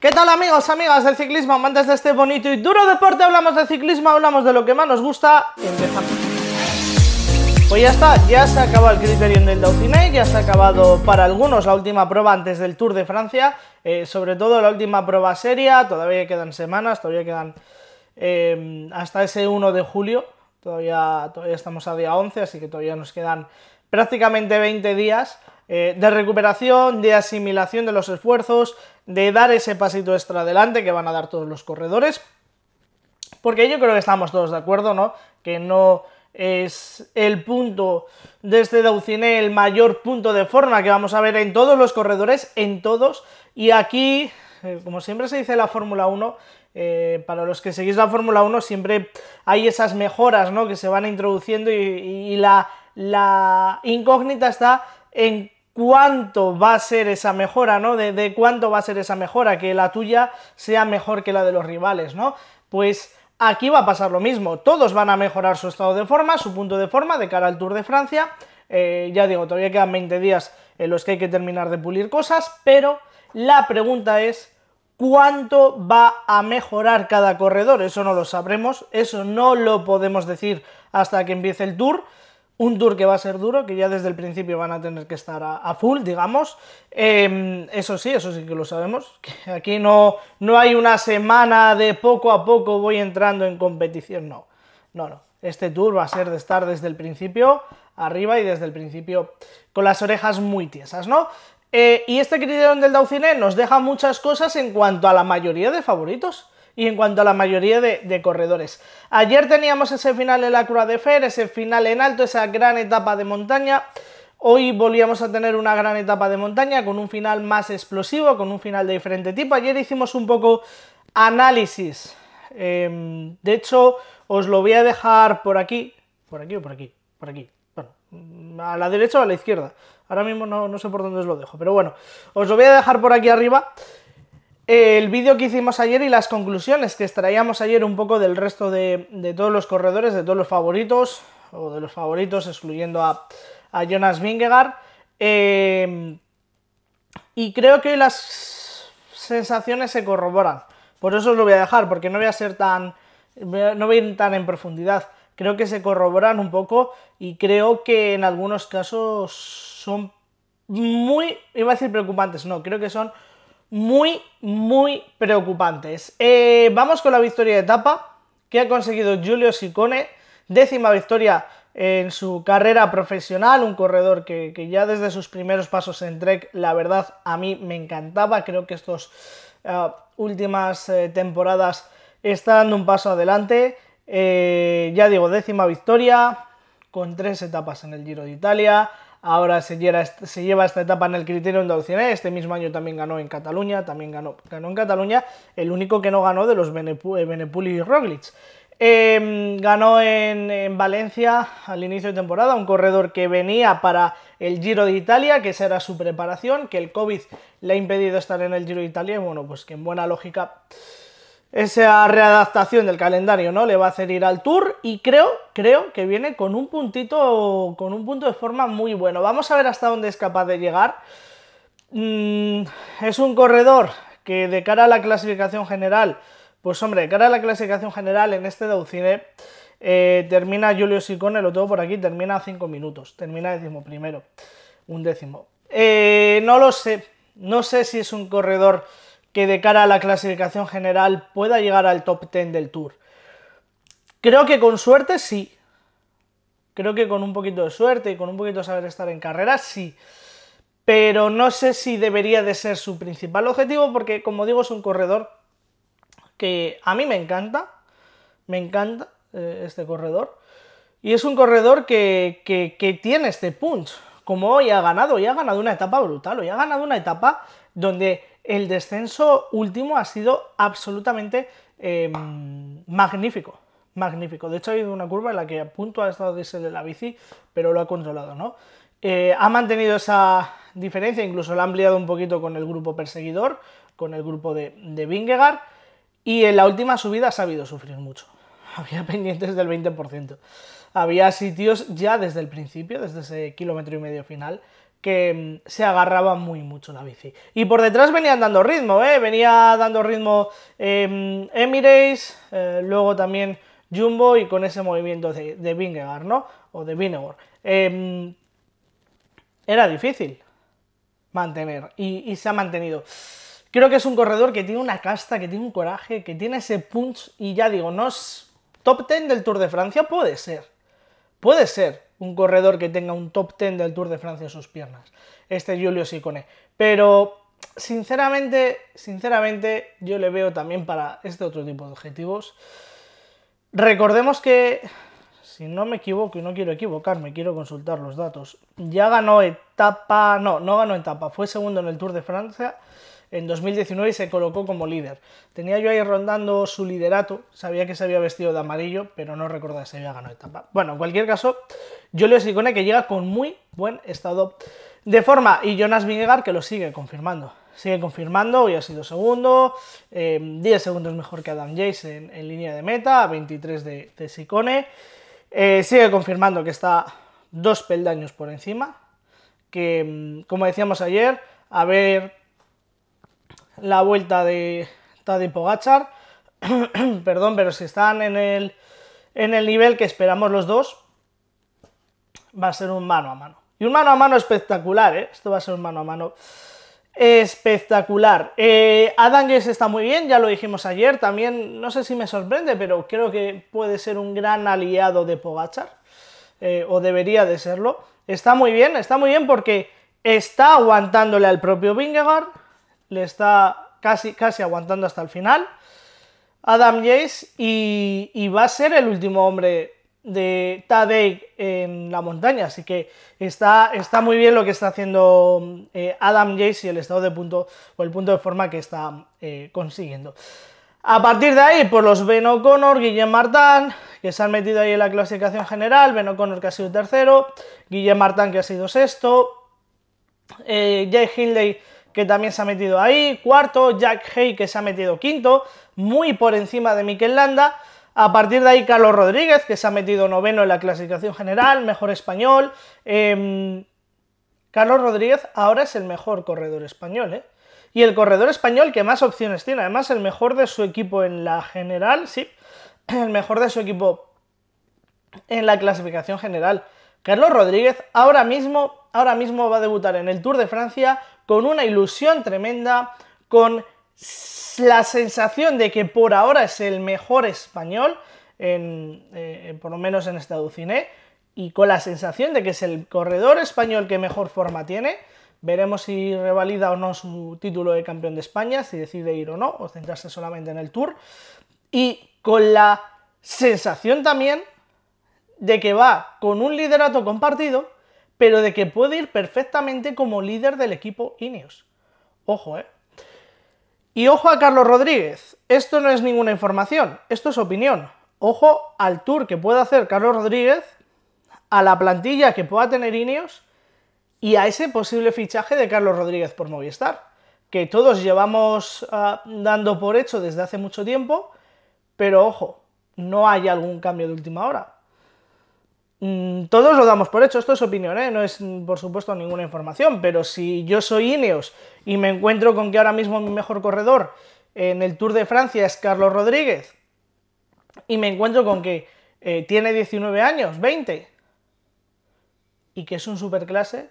¿Qué tal amigos, amigas del ciclismo, Antes de este bonito y duro deporte? Hablamos de ciclismo, hablamos de lo que más nos gusta, empezamos. Pues ya está, ya se acabó el criterium del Dauphiné, ya se ha acabado para algunos la última prueba antes del Tour de Francia, eh, sobre todo la última prueba seria, todavía quedan semanas, todavía quedan eh, hasta ese 1 de julio, todavía, todavía estamos a día 11, así que todavía nos quedan prácticamente 20 días eh, de recuperación, de asimilación de los esfuerzos, de dar ese pasito extra adelante que van a dar todos los corredores. Porque yo creo que estamos todos de acuerdo, ¿no? Que no es el punto de este Dauciné el mayor punto de forma que vamos a ver en todos los corredores, en todos. Y aquí, eh, como siempre se dice en la Fórmula 1, eh, para los que seguís la Fórmula 1 siempre hay esas mejoras ¿no? que se van introduciendo y, la incógnita está en cuánto va a ser esa mejora, ¿no? De, cuánto va a ser esa mejora, que la tuya sea mejor que la de los rivales, ¿no? Pues aquí va a pasar lo mismo, todos van a mejorar su estado de forma, su punto de forma de cara al Tour de Francia, eh, ya digo, todavía quedan 20 días en los que hay que terminar de pulir cosas, pero la pregunta es cuánto va a mejorar cada corredor, eso no lo sabremos, eso no lo podemos decir hasta que empiece el Tour, un tour que va a ser duro, que ya desde el principio van a tener que estar a, full, digamos. Em, eso sí, eso sí que lo sabemos, que aquí no, no hay una semana de poco a poco voy entrando en competición, no, no, no. Este tour va a ser de estar desde el principio arriba y desde el principio con las orejas muy tiesas, ¿no? Eh, y este criterio del Dauciné nos deja muchas cosas en cuanto a la mayoría de favoritos y en cuanto a la mayoría de, corredores. Ayer teníamos ese final en la crua de Fer, ese final en alto, esa gran etapa de montaña. Hoy volvíamos a tener una gran etapa de montaña con un final más explosivo, con un final de diferente tipo. Ayer hicimos un poco análisis. Em, de hecho, os lo voy a dejar por aquí, por aquí o por aquí, por aquí. Bueno, mm, a la derecha o a la izquierda. Ahora mismo no, no sé por dónde os lo dejo, pero bueno, os lo voy a dejar por aquí arriba el vídeo que hicimos ayer y las conclusiones que extraíamos ayer un poco del resto de, todos los corredores, de todos los favoritos, o de los favoritos, excluyendo a, Jonas Vingegaard. Em, y creo que las sensaciones se corroboran. Por eso os lo voy a dejar, porque no voy a ser tan. No voy a ir tan en profundidad. Creo que se corroboran un poco y creo que en algunos casos son muy. iba a decir preocupantes, no, creo que son muy, muy preocupantes. Eh, vamos con la victoria de etapa que ha conseguido Giulio Sicone, décima victoria en su carrera profesional, un corredor que, ya desde sus primeros pasos en Trek, la verdad, a mí me encantaba, creo que estas eh, últimas eh, temporadas está dando un paso adelante, ya digo, décima victoria, con tres etapas en el Giro de Italia, ahora se lleva, esta etapa en el criterio andalucinés, este mismo año también ganó en Cataluña, también ganó, ganó en Cataluña, el único que no ganó de los eh, Benepuli y Roglic. Em, ganó en, en, Valencia al inicio de temporada, un corredor que venía para el Giro de Italia, que esa era su preparación, que el COVID le ha impedido estar en el Giro de Italia, y bueno, pues que en buena lógica esa readaptación del calendario, ¿no? Le va a hacer ir al Tour y creo, creo que viene con un puntito, con un punto de forma muy bueno. Vamos a ver hasta dónde es capaz de llegar. Mm, es un corredor que de cara a la clasificación general, pues hombre, de cara a la clasificación general en este Daucine eh, termina Julio Sicone, lo tengo por aquí, termina a 5 minutos, termina décimo primero, un décimo. Eh, no lo sé, no sé si es un corredor que de cara a la clasificación general pueda llegar al top 10 del Tour. Creo que con suerte sí. Creo que con un poquito de suerte y con un poquito de saber estar en carrera sí. Pero no sé si debería de ser su principal objetivo porque, como digo, es un corredor que a mí me encanta. Me encanta eh, este corredor. Y es un corredor que, tiene este punch. Como hoy ha ganado, y ha ganado una etapa brutal, hoy ha ganado una etapa donde el descenso último ha sido absolutamente em, magnífico. Magnífico. De hecho, ha habido una curva en la que a punto ha estado Diesel de la bici, pero lo ha controlado, ¿no? Eh, ha mantenido esa diferencia, incluso la ha ampliado un poquito con el grupo perseguidor, con el grupo de, de Vingegaard, y en la última subida ha sabido sufrir mucho. Había pendientes del 20%. Había sitios ya desde el principio, desde ese kilómetro y medio final, que mm, se agarraba muy mucho la bici. Y por detrás venían dando ritmo, ¿eh? venía dando ritmo em, Emirates, eh, luego también Jumbo y con ese movimiento de, de Vingegaard, ¿no? O de Vingegaard. Em, era difícil mantener y, y, se ha mantenido. Creo que es un corredor que tiene una casta, que tiene un coraje, que tiene ese punch y ya digo, no es top 10 del Tour de Francia, puede ser, puede ser, un corredor que tenga un top 10 del Tour de Francia en sus piernas. Este Julio Sicone. Pero, sinceramente, sinceramente, yo le veo también para este otro tipo de objetivos. Recordemos que, si no me equivoco y no quiero equivocarme, quiero consultar los datos. Ya ganó etapa, no, no ganó etapa, fue segundo en el Tour de Francia en 2019 se colocó como líder. Tenía yo ahí rondando su liderato, sabía que se había vestido de amarillo, pero no recordaba si había ganado etapa. Bueno, en cualquier caso, Julio Sicone que llega con muy buen estado de forma y Jonas Vingegaard que lo sigue confirmando. Sigue confirmando, hoy ha sido segundo, 10 eh, segundos mejor que Adam Jace en, línea de meta, 23 de, de eh, sigue confirmando que está dos peldaños por encima, que mm, como decíamos ayer, A ver la vuelta de Tadej Pogachar. Perdón, pero si están en el, en el nivel que esperamos los dos, va a ser un mano a mano. Y un mano a mano espectacular, ¿eh? Esto va a ser un mano a mano espectacular. Eh, está muy bien, ya lo dijimos ayer. También, no sé si me sorprende, pero creo que puede ser un gran aliado de Pogachar. Eh, o debería de serlo. Está muy bien, está muy bien porque está aguantándole al propio Vingegaard le está casi, casi aguantando hasta el final. Adam Jace y, va a ser el último hombre de Tadei en la montaña. Así que está, está muy bien lo que está haciendo eh, Adam Jace y el estado de punto o el punto de forma que está eh, consiguiendo. A partir de ahí, por pues los Ben O'Connor, Guillem Martán, que se han metido ahí en la clasificación general, Ben O'Connor que ha sido tercero, Guillem Martán que ha sido sexto, eh, Jay Hindley que también se ha metido ahí, cuarto, Jack Hay, que se ha metido quinto, muy por encima de Mikel Landa. A partir de ahí, Carlos Rodríguez, que se ha metido noveno en la clasificación general, mejor español. Em, Carlos Rodríguez ahora es el mejor corredor español, ¿eh? Y el corredor español que más opciones tiene, además el mejor de su equipo en la general, sí, el mejor de su equipo en la clasificación general. Carlos Rodríguez ahora mismo, ahora mismo va a debutar en el Tour de Francia con una ilusión tremenda, con la sensación de que por ahora es el mejor español, eh, por lo menos en esta Duciné, y con la sensación de que es el corredor español que mejor forma tiene. Veremos si revalida o no su título de campeón de España, si decide ir o no, o centrarse solamente en el Tour. Y con la sensación también de que va con un liderato compartido, pero de que puede ir perfectamente como líder del equipo Ineos. Ojo, ¿eh? Y ojo a Carlos Rodríguez. Esto no es ninguna información, esto es opinión. Ojo al tour que pueda hacer Carlos Rodríguez, a la plantilla que pueda tener Ineos y a ese posible fichaje de Carlos Rodríguez por Movistar, que todos llevamos ah, dando por hecho desde hace mucho tiempo, pero ojo, no hay algún cambio de última hora. Mm, todos lo damos por hecho, esto es opinión, ¿eh? no es mm, por supuesto ninguna información, pero si yo soy Ineos y me encuentro con que ahora mismo mi mejor corredor en el Tour de Francia es Carlos Rodríguez y me encuentro con que eh, tiene 19 años, 20 y que es un superclase,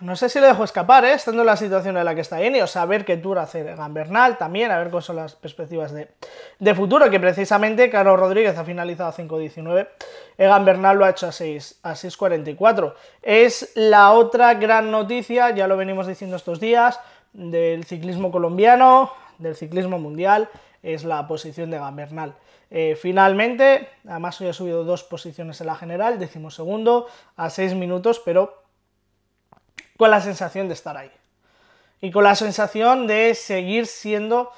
no sé si lo dejo escapar, ¿eh? estando en la situación en la que está Eni, o saber qué tour hacer Gambernal también, a ver cuáles son las perspectivas de, futuro, que precisamente Carlos Rodríguez ha finalizado a 5.19, Egan Bernal lo ha hecho a 6.44. A es la otra gran noticia, ya lo venimos diciendo estos días, del ciclismo colombiano, del ciclismo mundial, es la posición de Gambernal. Eh, finalmente, además hoy ha subido dos posiciones en la general, decimosegundo, a 6 minutos, pero con la sensación de estar ahí. Y con la sensación de seguir siendo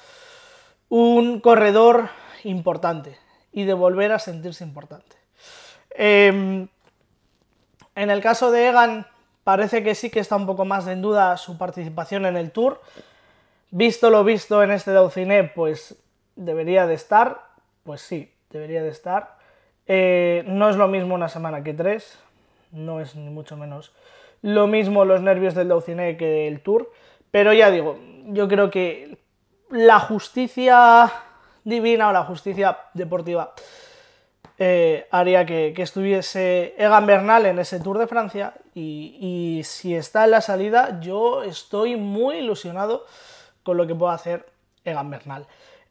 un corredor importante y de volver a sentirse importante. Em, en el caso de Egan, parece que sí que está un poco más en duda su participación en el Tour. Visto lo visto en este Dauciné, pues debería de estar. Pues sí, debería de estar. Eh, no es lo mismo una semana que tres. No es ni mucho menos lo mismo los nervios del Dauphiné que del Tour. Pero ya digo, yo creo que la justicia divina o la justicia deportiva eh, haría que, estuviese Egan Bernal en ese Tour de Francia y, y, si está en la salida yo estoy muy ilusionado con lo que pueda hacer Egan Bernal.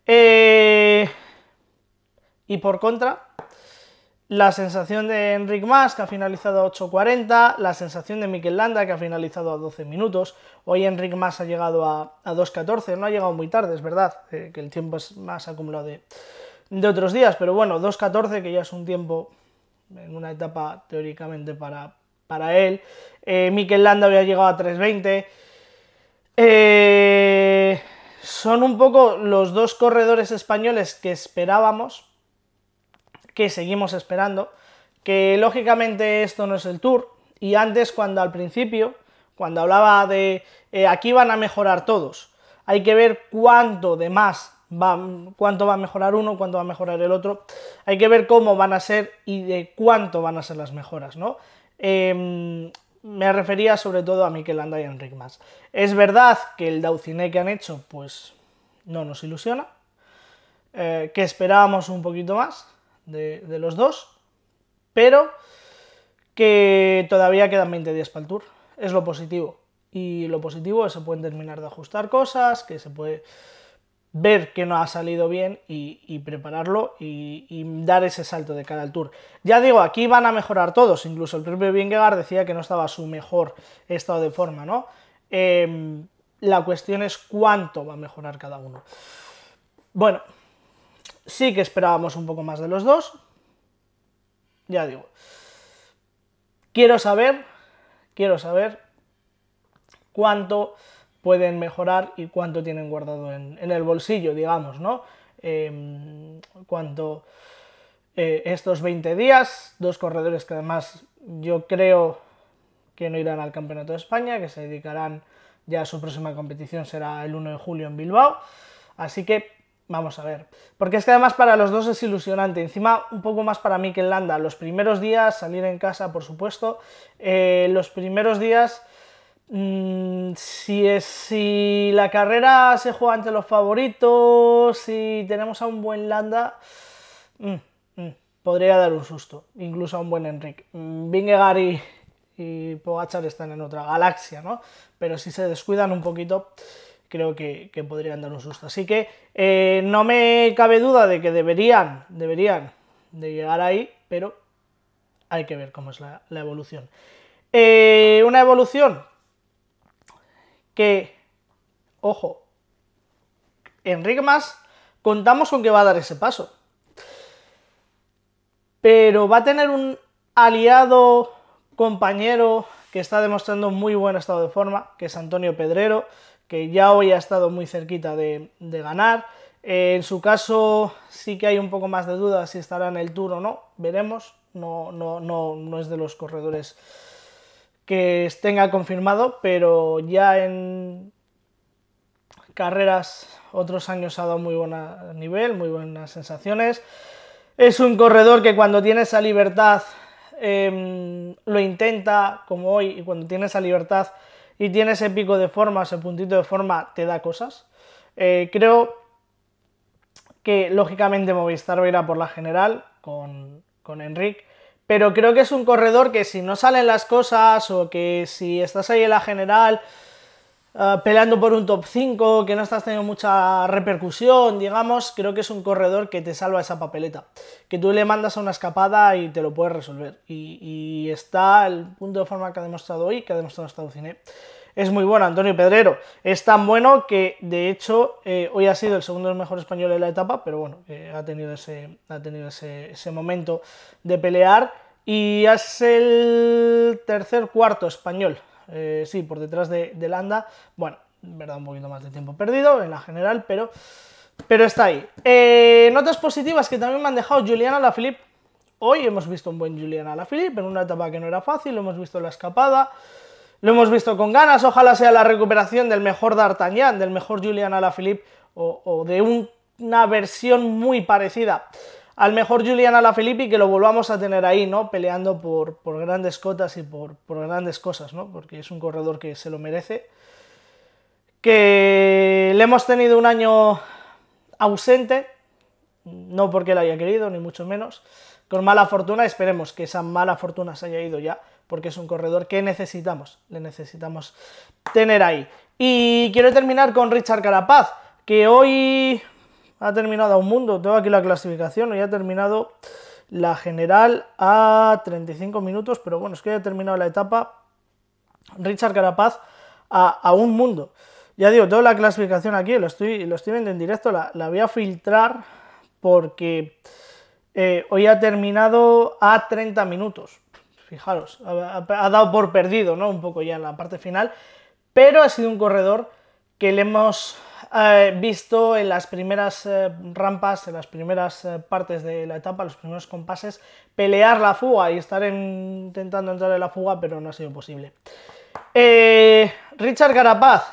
Eh, y por contra, la sensación de Enric Mas, que ha finalizado a 8.40, la sensación de Mikel Landa, que ha finalizado a 12 minutos. Hoy Enric Mas ha llegado a, 2.14, no ha llegado muy tarde, es verdad, eh, que el tiempo es más acumulado de, otros días, pero bueno, 2.14, que ya es un tiempo en una etapa teóricamente para, para él. Eh, Landa había llegado a 3.20. Eh, son un poco los dos corredores españoles que esperábamos que seguimos esperando, que lógicamente esto no es el Tour, y antes cuando al principio, cuando hablaba de eh, aquí van a mejorar todos, hay que ver cuánto de más va, cuánto va a mejorar uno, cuánto va a mejorar el otro, hay que ver cómo van a ser y de cuánto van a ser las mejoras, ¿no? Em, me refería sobre todo a Mikel y Enrique Enric Mas. Es verdad que el Dauciné que han hecho, pues no nos ilusiona, eh, que esperábamos un poquito más, de, los dos, pero que todavía quedan 20 días para el tour. Es lo positivo. Y lo positivo es que se pueden terminar de ajustar cosas, que se puede ver que no ha salido bien y, prepararlo y, dar ese salto de cara al Tour. Ya digo, aquí van a mejorar todos, incluso el propio Vingegaard decía que no estaba a su mejor estado de forma, ¿no? Em, la cuestión es cuánto va a mejorar cada uno. Bueno, Sí que esperábamos un poco más de los dos. Ya digo. Quiero saber, quiero saber cuánto pueden mejorar y cuánto tienen guardado en, el bolsillo, digamos, ¿no? Em, eh, cuánto estos 20 días, dos corredores que además yo creo que no irán al Campeonato de España, que se dedicarán ya a su próxima competición será el 1 de julio en Bilbao. Así que Vamos a ver. Porque es que además para los dos es ilusionante. Encima, un poco más para mí que en Landa. Los primeros días, salir en casa, por supuesto. Eh, los primeros días, mm, si, es, si la carrera se juega ante los favoritos, si tenemos a un buen Landa, mm, mm, podría dar un susto. Incluso a un buen Enrique. Vingegaard y, y Pogachar están en otra galaxia, ¿no? Pero si se descuidan un poquito creo que, podrían dar un susto. Así que eh, no me cabe duda de que deberían, deberían de llegar ahí, pero hay que ver cómo es la, evolución. Eh, una evolución que, ojo, Enrique Más contamos con que va a dar ese paso. Pero va a tener un aliado, compañero, que está demostrando muy buen estado de forma, que es Antonio Pedrero, que ya hoy ha estado muy cerquita de, ganar. en su caso sí que hay un poco más de dudas si estará en el Tour o no, veremos, no, no, no, no es de los corredores que tenga confirmado, pero ya en carreras otros años ha dado muy buen nivel, muy buenas sensaciones. Es un corredor que cuando tiene esa libertad em, lo intenta como hoy y cuando tiene esa libertad y tiene ese pico de forma, ese puntito de forma, te da cosas. Eh, creo que lógicamente Movistar va a por la general con, con Enric, pero creo que es un corredor que si no salen las cosas o que si estás ahí en la general eh, peleando por un top 5, que no estás teniendo mucha repercusión, digamos, creo que es un corredor que te salva esa papeleta, que tú le mandas a una escapada y te lo puedes resolver. Y, está el punto de forma que ha demostrado hoy, que ha demostrado Estado Cine es muy bueno, Antonio Pedrero. Es tan bueno que, de hecho, eh, hoy ha sido el segundo mejor español de la etapa, pero bueno, eh, ha tenido, ese, ha tenido ese, ese, momento de pelear y es el tercer cuarto español eh, sí, por detrás de, Landa. Bueno, verdad, un poquito más de tiempo perdido en la general, pero, pero está ahí. Eh, notas positivas que también me han dejado Juliana Lafilip. Hoy hemos visto un buen Juliana Lafilip en una etapa que no era fácil, lo hemos visto la escapada. Lo hemos visto con ganas, ojalá sea la recuperación del mejor D'Artagnan, del mejor Julian La o, o de una versión muy parecida al mejor Julian y que lo volvamos a tener ahí, ¿no? Peleando por, grandes cotas y por, grandes cosas, ¿no? Porque es un corredor que se lo merece. Que le hemos tenido un año ausente, no porque lo haya querido, ni mucho menos. Con mala fortuna, esperemos que esa mala fortuna se haya ido ya, porque es un corredor que necesitamos, le necesitamos tener ahí. Y quiero terminar con Richard Carapaz, que hoy ha terminado a un mundo. Tengo aquí la clasificación Hoy ha terminado la general a 35 minutos, pero bueno, es que ha terminado la etapa. Richard Carapaz a, un mundo. Ya digo, toda la clasificación aquí, lo estoy, viendo en directo, la, voy a filtrar porque eh, hoy ha terminado a 30 minutos. Fijaros, ha, ha, dado por perdido, ¿no? Un poco ya en la parte final, pero ha sido un corredor que le hemos eh, visto en las primeras eh, rampas, en las primeras eh, partes de la etapa, los primeros compases, pelear la fuga y estar intentando entrar en la fuga, pero no ha sido posible. Richard Carapaz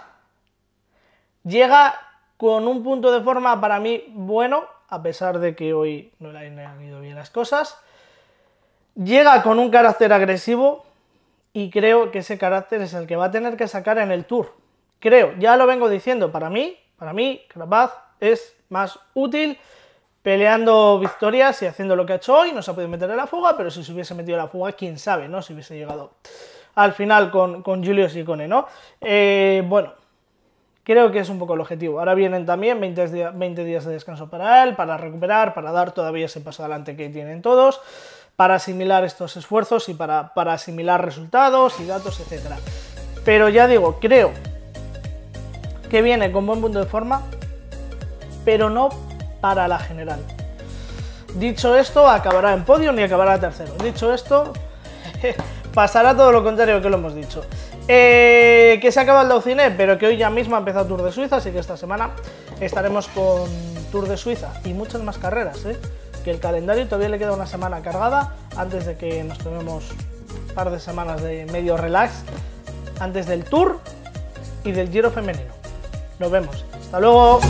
llega con un punto de forma para mí bueno, a pesar de que hoy no le han ido bien las cosas. Llega con un carácter agresivo y creo que ese carácter es el que va a tener que sacar en el Tour. Creo, ya lo vengo diciendo, para mí para mí, paz es más útil peleando victorias y haciendo lo que ha hecho hoy. No se ha podido meter en la fuga, pero si se hubiese metido en la fuga, quién sabe, ¿no? Si hubiese llegado al final con, con Julius y con Eno. Eh, bueno, creo que es un poco el objetivo. Ahora vienen también 20, días de descanso para él, para recuperar, para dar todavía ese paso adelante que tienen todos, para asimilar estos esfuerzos y para, para asimilar resultados y datos, etc. Pero ya digo, creo que viene con buen punto de forma, pero no para la general. Dicho esto, acabará en podio ni acabará tercero. Dicho esto, pasará todo lo contrario que lo hemos dicho. Eh, que se acaba el Dauciné pero que hoy ya mismo ha empezado Tour de Suiza, así que esta semana estaremos con Tour de Suiza y muchas más carreras, ¿eh? que el calendario todavía le queda una semana cargada antes de que nos tomemos un par de semanas de medio relax antes del Tour y del Giro femenino. Nos vemos. Hasta luego.